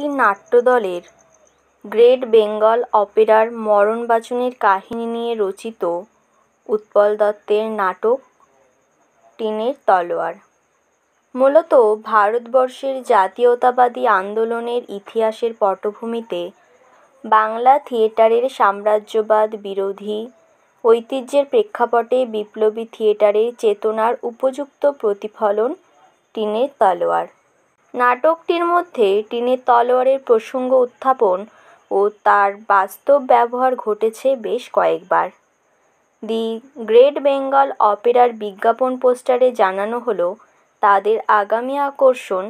একটি নাট্যদলের গ্রেট বেঙ্গল অপেরার মরণবাচনের কাহিনি নিয়ে রচিত উৎপল দত্তের নাটক টিনের তলোয়ার মূলত ভারতবর্ষের জাতীয়তাবাদী আন্দোলনের ইতিহাসের পটভূমিতে বাংলা থিয়েটারের সাম্রাজ্যবাদ বিরোধী ঐতিহ্যের প্রেক্ষাপটে বিপ্লবী থিয়েটারের চেতনার উপযুক্ত প্রতিফলন টিনের তলোয়ার নাটকটির মধ্যে টিনের তলোয়ারের প্রসঙ্গ উত্থাপন ও তার বাস্তব ব্যবহার ঘটেছে বেশ কয়েকবার দি গ্রেট বেঙ্গল অপেরার বিজ্ঞাপন পোস্টারে জানানো হলো তাদের আগামী আকর্ষণ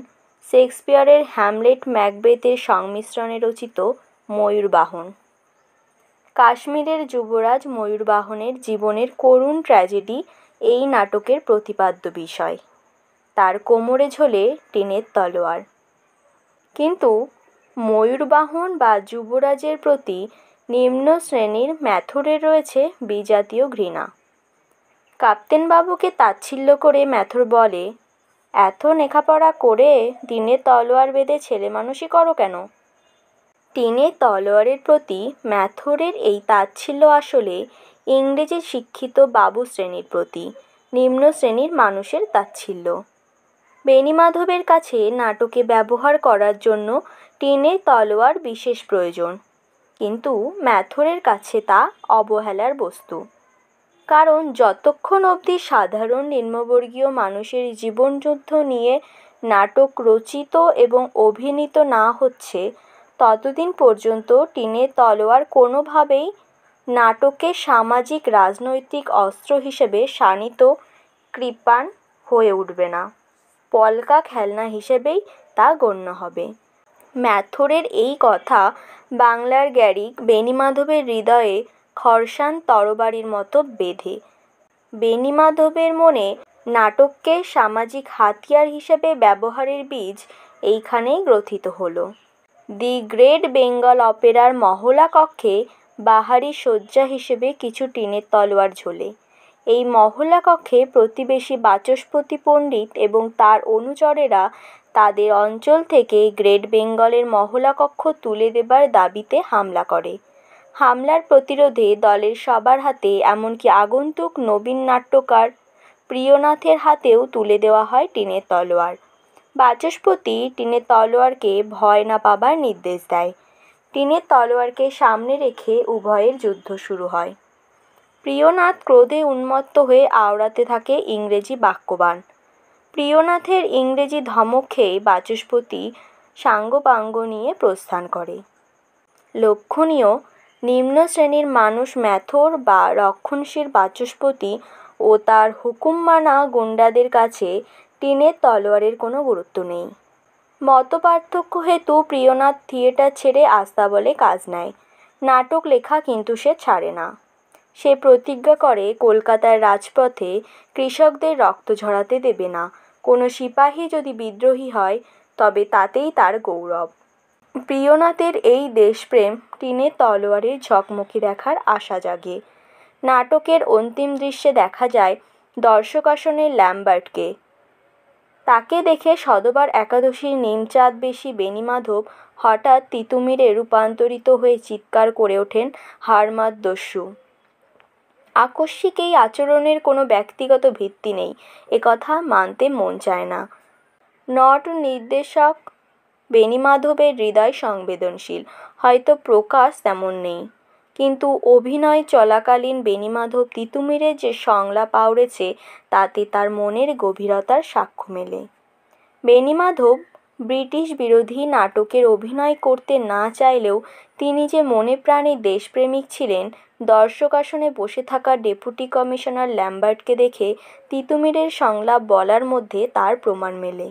শেক্সপিয়ারের হ্যামলেট ম্যাকবেথের সংমিশ্রণে রচিত ময়ূরবাহন কাশ্মীরের যুবরাজ ময়ূরবাহনের জীবনের করুণ ট্র্যাজেডি এই নাটকের প্রতিপাদ্য বিষয় তার কোমরে ঝোলে টিনের তলোয়ার কিন্তু ময়ূরবাহন বা যুবরাজের প্রতি নিম্ন শ্রেণীর ম্যাথরের রয়েছে বিজাতীয় ঘৃণা কাপ্তেনবাবুকে তাচ্ছিল্য করে ম্যাথর বলে এত লেখাপড়া করে দিনে তলোয়ার বেঁধে ছেলে মানুষই করো কেন টিনে তলোয়ারের প্রতি ম্যাথরের এই তাচ্ছিল্য আসলে ইংরেজি শিক্ষিত বাবু শ্রেণীর প্রতি নিম্ন শ্রেণীর মানুষের তাচ্ছিল্য বেনিমাধবের কাছে নাটকে ব্যবহার করার জন্য টিনের তলোয়ার বিশেষ প্রয়োজন কিন্তু ম্যাথরের কাছে তা অবহেলার বস্তু কারণ যতক্ষণ অবধি সাধারণ নিম্নবর্গীয় মানুষের জীবনযুদ্ধ নিয়ে নাটক রচিত এবং অভিনীত না হচ্ছে ততদিন পর্যন্ত টিনের তলোয়ার কোনোভাবেই নাটকে সামাজিক রাজনৈতিক অস্ত্র হিসেবে শানিত কৃপাণ হয়ে উঠবে না পলকা খেলনা হিসেবেই তা গণ্য হবে ম্যাথরের এই কথা বাংলার গ্যারিক বেনিমাধবের হৃদয়ে খরসান তরবারির মতো বেঁধে বেনিমাধবের মনে নাটককে সামাজিক হাতিয়ার হিসেবে ব্যবহারের বীজ এইখানেই গ্রথিত হল দি গ্রেট বেঙ্গল অপেরার মহলা কক্ষে বাহারি শয্যা হিসেবে কিছু টিনের তলোয়ার ঝোলে এই মহলাকক্ষে প্রতিবেশী বাচস্পতি পণ্ডিত এবং তার অনুচরেরা তাদের অঞ্চল থেকে গ্রেট বেঙ্গলের মহলাকক্ষ তুলে দেবার দাবিতে হামলা করে হামলার প্রতিরোধে দলের সবার হাতে এমনকি আগন্তুক নবীন নাট্যকার প্রিয়নাথের হাতেও তুলে দেওয়া হয় টিনের তলোয়ার বাচস্পতি টিনের তলোয়ারকে ভয় না পাবার নির্দেশ দেয় টিনের তলোয়ারকে সামনে রেখে উভয়ের যুদ্ধ শুরু হয় প্রিয়নাথ ক্রোধে উন্মত্ত হয়ে আওড়াতে থাকে ইংরেজি বাক্যবান প্রিয়নাথের ইংরেজি ধমক খেয়ে বাচস্পতি সাঙ্গপাঙ্গ নিয়ে প্রস্থান করে লক্ষণীয় নিম্ন শ্রেণীর মানুষ ম্যাথর বা রক্ষণশীল বাচস্পতি ও তার হুকুম মানা গুন্ডাদের কাছে টিনের তলোয়ারের কোনো গুরুত্ব নেই মতপার্থক্য হেতু প্রিয়নাথ থিয়েটার ছেড়ে আস্তাবলে কাজ নেয় নাটক লেখা কিন্তু সে ছাড়ে না সে প্রতিজ্ঞা করে কলকাতার রাজপথে কৃষকদের রক্ত ঝরাতে দেবে না কোনো সিপাহী যদি বিদ্রোহী হয় তবে তাতেই তার গৌরব প্রিয়নাথের এই দেশপ্রেম টিনের তলোয়ারের ঝকমকি দেখার আশা জাগে নাটকের অন্তিম দৃশ্যে দেখা যায় দর্শক আসনের ল্যাম্বার্টকে তাকে দেখে সদবার একাদশীর নিমচাঁদ বেশি বেনিমাধব হঠাৎ তিতুমিরে রূপান্তরিত হয়ে চিৎকার করে ওঠেন হারমাদ দস্যু আকস্মিক এই আচরণের কোনো ব্যক্তিগত ভিত্তি নেই একথা মানতে মন চায় না নট নির্দেশক বেণীমাধবের হৃদয় সংবেদনশীল হয়তো প্রকাশ তেমন নেই কিন্তু অভিনয় চলাকালীন বেণীমাধব তিতুমিরের যে সংলাপ আওড়েছে তাতে তার মনের গভীরতার সাক্ষ্য মেলে বেণীমাধব ব্রিটিশ বিরোধী নাটকের অভিনয় করতে না চাইলেও তিনি যে প্রাণে দেশপ্রেমিক ছিলেন দর্শক আসনে বসে থাকা ডেপুটি কমিশনার ল্যাম্বার্টকে দেখে তিতুমিরের সংলাপ বলার মধ্যে তার প্রমাণ মেলে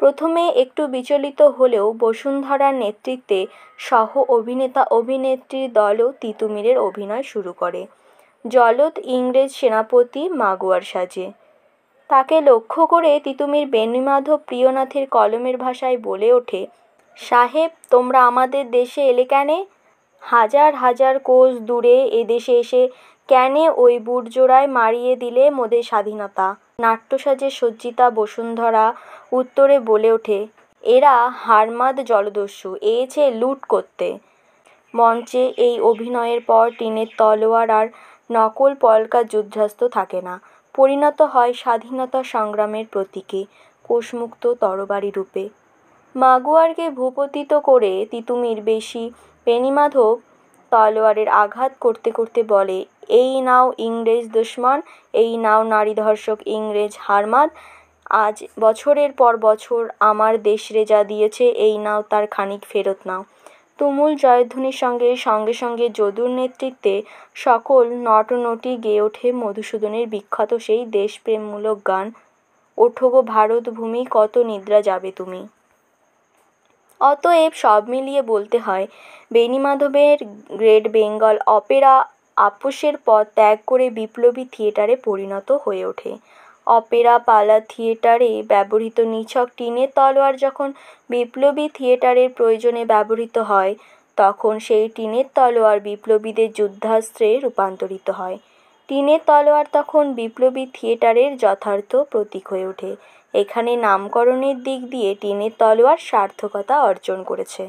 প্রথমে একটু বিচলিত হলেও বসুন্ধরার নেতৃত্বে সহ অভিনেতা অভিনেত্রীর দলও তিতুমিরের অভিনয় শুরু করে জলত ইংরেজ সেনাপতি মাগুয়ার সাজে তাকে লক্ষ্য করে তিতুমির বেণীমাধব প্রিয়নাথের কলমের ভাষায় বলে ওঠে সাহেব তোমরা আমাদের দেশে এলে কেনে হাজার হাজার কোষ দূরে এদেশে এসে কেনে ওই বুটজোড়ায় মারিয়ে দিলে মোদের স্বাধীনতা নাট্যসাজে সজ্জিতা বসুন্ধরা উত্তরে বলে ওঠে এরা হারমাদ জলদস্যু এছে লুট করতে মঞ্চে এই অভিনয়ের পর টিনের তলোয়ার আর নকল পলকা যুদ্ধাস্ত থাকে না পরিণত হয় স্বাধীনতা সংগ্রামের প্রতীকে কোষমুক্ত তরবারি রূপে মাগুয়ারকে ভূপতিত করে তিতুমির বেশি বেণীমাধব তলোয়ারের আঘাত করতে করতে বলে এই নাও ইংরেজ দুশ্মন এই নাও নারী ধর্ষক ইংরেজ হারমাদ আজ বছরের পর বছর আমার দেশ যা দিয়েছে এই নাও তার খানিক ফেরত নাও তুমুল জয়ধ্বনির সঙ্গে সঙ্গে সঙ্গে যদুর নেতৃত্বে সকল নটনটি গেয়ে ওঠে মধুসূদনের বিখ্যাত সেই দেশপ্রেমমূলক গান ওঠো গো ভারত ভূমি কত নিদ্রা যাবে তুমি অতএব সব মিলিয়ে বলতে হয় বেনিমাধবের গ্রেট বেঙ্গল অপেরা আপোষের পথ ত্যাগ করে বিপ্লবী থিয়েটারে পরিণত হয়ে ওঠে অপেরা পালা থিয়েটারে ব্যবহৃত নিছক টিনের তলোয়ার যখন বিপ্লবী থিয়েটারের প্রয়োজনে ব্যবহৃত হয় তখন সেই টিনের তলোয়ার বিপ্লবীদের যুদ্ধাস্ত্রে রূপান্তরিত হয় টিনের তলোয়ার তখন বিপ্লবী থিয়েটারের যথার্থ প্রতীক হয়ে ওঠে এখানে নামকরণের দিক দিয়ে টিনের তলোয়ার সার্থকতা অর্জন করেছে